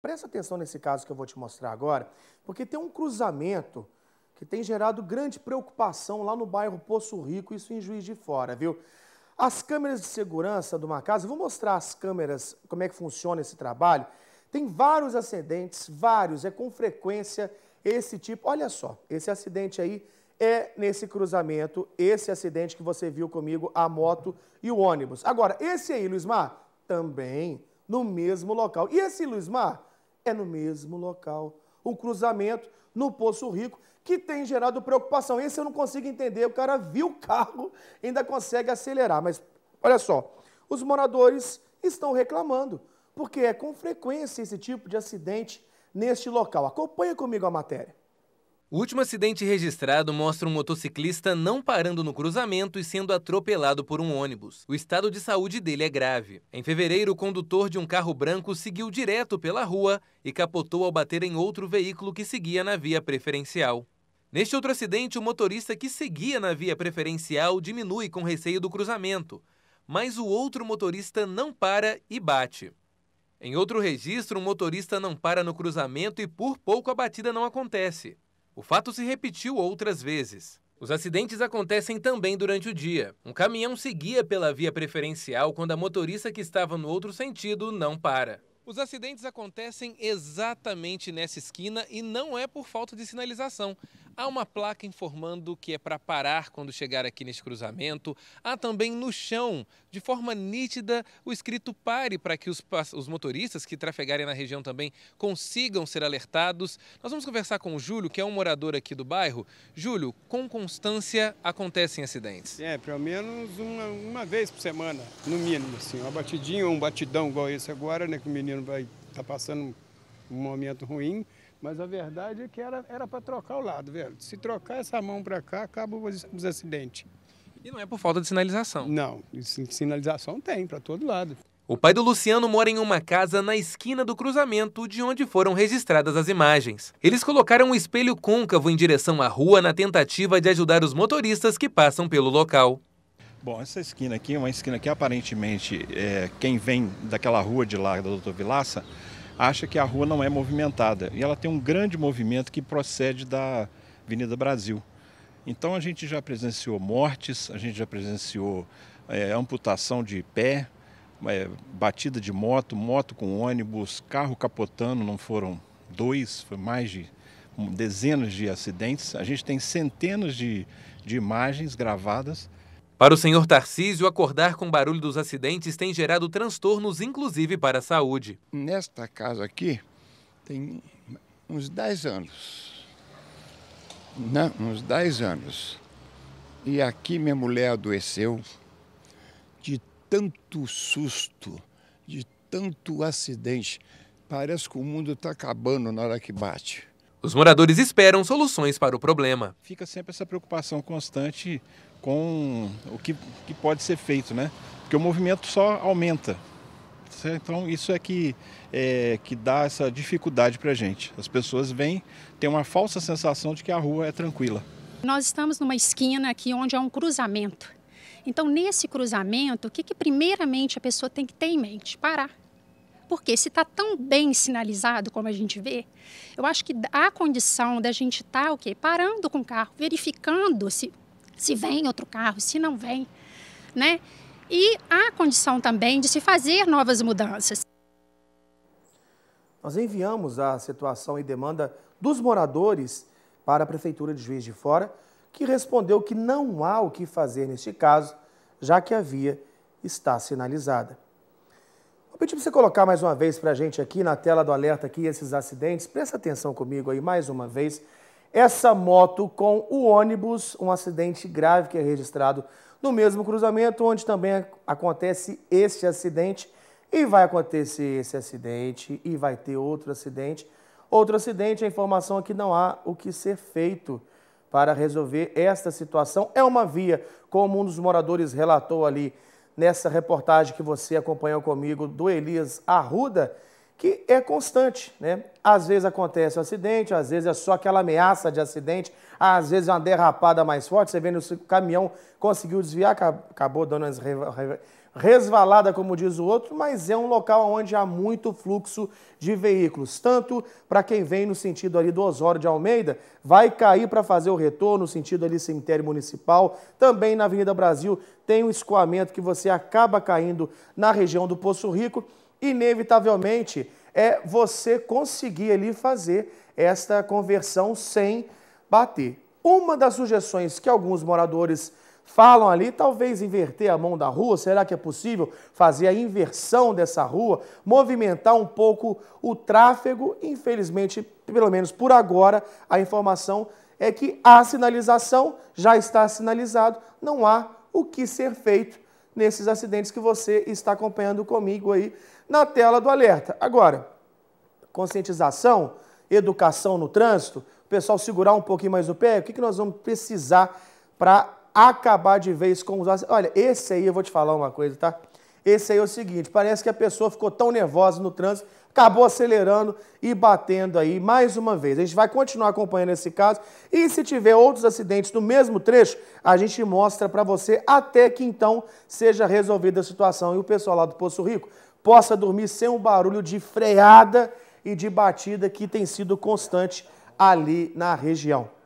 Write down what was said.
Presta atenção nesse caso que eu vou te mostrar agora, porque tem um cruzamento que tem gerado grande preocupação lá no bairro Poço Rico, isso em Juiz de Fora, viu? As câmeras de segurança de uma casa, vou mostrar as câmeras, como é que funciona esse trabalho. Tem vários acidentes, vários, é com frequência esse tipo. Olha só, esse acidente aí é nesse cruzamento, esse acidente que você viu comigo, a moto e o ônibus. Agora, esse aí, Luiz Mar, também no mesmo local. E esse Luiz Mar, é no mesmo local. O cruzamento no Poço Rico, que tem gerado preocupação. Esse eu não consigo entender. O cara viu o carro, ainda consegue acelerar. Mas olha só, os moradores estão reclamando, porque é com frequência esse tipo de acidente neste local. Acompanha comigo a matéria. O último acidente registrado mostra um motociclista não parando no cruzamento e sendo atropelado por um ônibus. O estado de saúde dele é grave. Em fevereiro, o condutor de um carro branco seguiu direto pela rua e capotou ao bater em outro veículo que seguia na via preferencial. Neste outro acidente, o motorista que seguia na via preferencial diminui com receio do cruzamento, mas o outro motorista não para e bate. Em outro registro, um motorista não para no cruzamento e por pouco a batida não acontece. O fato se repetiu outras vezes. Os acidentes acontecem também durante o dia. Um caminhão seguia pela via preferencial quando a motorista que estava no outro sentido não para. Os acidentes acontecem exatamente nessa esquina e não é por falta de sinalização. Há uma placa informando que é para parar quando chegar aqui nesse cruzamento. Há também no chão, de forma nítida, o escrito pare para que os, os motoristas que trafegarem na região também consigam ser alertados. Nós vamos conversar com o Júlio, que é um morador aqui do bairro. Júlio, com constância acontecem acidentes? É, pelo menos uma, uma vez por semana, no mínimo, assim. Uma batidinha, um batidão igual esse agora, né, que o menino vai estar tá passando um momento ruim. Mas a verdade é que era para trocar o lado, velho. Se trocar essa mão para cá, acaba os acidentes. E não é por falta de sinalização? Não, sinalização tem para todo lado. O pai do Luciano mora em uma casa na esquina do cruzamento de onde foram registradas as imagens. Eles colocaram um espelho côncavo em direção à rua na tentativa de ajudar os motoristas que passam pelo local. Bom, essa esquina aqui é uma esquina que aparentemente é, quem vem daquela rua de lá, da Doutor Vilaça, acha que a rua não é movimentada. E ela tem um grande movimento que procede da Avenida Brasil. Então a gente já presenciou mortes, a gente já presenciou é, amputação de pé, é, batida de moto, moto com ônibus, carro capotando, não foram dois, foi mais de dezenas de acidentes. A gente tem centenas de, de imagens gravadas para o senhor Tarcísio, acordar com o barulho dos acidentes tem gerado transtornos, inclusive para a saúde. Nesta casa aqui, tem uns 10 anos. Não, né? uns 10 anos. E aqui minha mulher adoeceu de tanto susto, de tanto acidente. Parece que o mundo está acabando na hora que bate. Os moradores esperam soluções para o problema. Fica sempre essa preocupação constante com o que, que pode ser feito, né? Porque o movimento só aumenta. Então isso é que, é, que dá essa dificuldade para a gente. As pessoas vêm, têm uma falsa sensação de que a rua é tranquila. Nós estamos numa esquina aqui onde há um cruzamento. Então, nesse cruzamento, o que, que primeiramente a pessoa tem que ter em mente? Parar. Porque se está tão bem sinalizado como a gente vê, eu acho que há condição da gente estar tá, o quê? Parando com o carro, verificando se se vem outro carro, se não vem, né? E há condição também de se fazer novas mudanças. Nós enviamos a situação e demanda dos moradores para a Prefeitura de Juiz de Fora, que respondeu que não há o que fazer neste caso, já que a via está sinalizada. Vou pedir para você colocar mais uma vez para a gente aqui na tela do alerta aqui esses acidentes. Presta atenção comigo aí mais uma vez essa moto com o ônibus, um acidente grave que é registrado no mesmo cruzamento, onde também acontece este acidente. E vai acontecer esse acidente e vai ter outro acidente. Outro acidente, a informação é que não há o que ser feito para resolver esta situação. É uma via, como um dos moradores relatou ali nessa reportagem que você acompanhou comigo do Elias Arruda que é constante, né? Às vezes acontece um acidente, às vezes é só aquela ameaça de acidente, às vezes é uma derrapada mais forte, você vê no caminhão, conseguiu desviar, acabou dando uma resvalada, como diz o outro, mas é um local onde há muito fluxo de veículos. Tanto para quem vem no sentido ali do Osório de Almeida, vai cair para fazer o retorno, no sentido ali cemitério municipal. Também na Avenida Brasil tem um escoamento que você acaba caindo na região do Poço Rico inevitavelmente, é você conseguir ali fazer esta conversão sem bater. Uma das sugestões que alguns moradores falam ali, talvez inverter a mão da rua, será que é possível fazer a inversão dessa rua, movimentar um pouco o tráfego? Infelizmente, pelo menos por agora, a informação é que a sinalização já está sinalizado, não há o que ser feito nesses acidentes que você está acompanhando comigo aí na tela do alerta. Agora, conscientização, educação no trânsito, o pessoal segurar um pouquinho mais o pé, o que, que nós vamos precisar para acabar de vez com os acidentes? Olha, esse aí eu vou te falar uma coisa, tá? Esse aí é o seguinte, parece que a pessoa ficou tão nervosa no trânsito, acabou acelerando e batendo aí mais uma vez. A gente vai continuar acompanhando esse caso e se tiver outros acidentes no mesmo trecho, a gente mostra para você até que então seja resolvida a situação e o pessoal lá do Poço Rico possa dormir sem o barulho de freada e de batida que tem sido constante ali na região.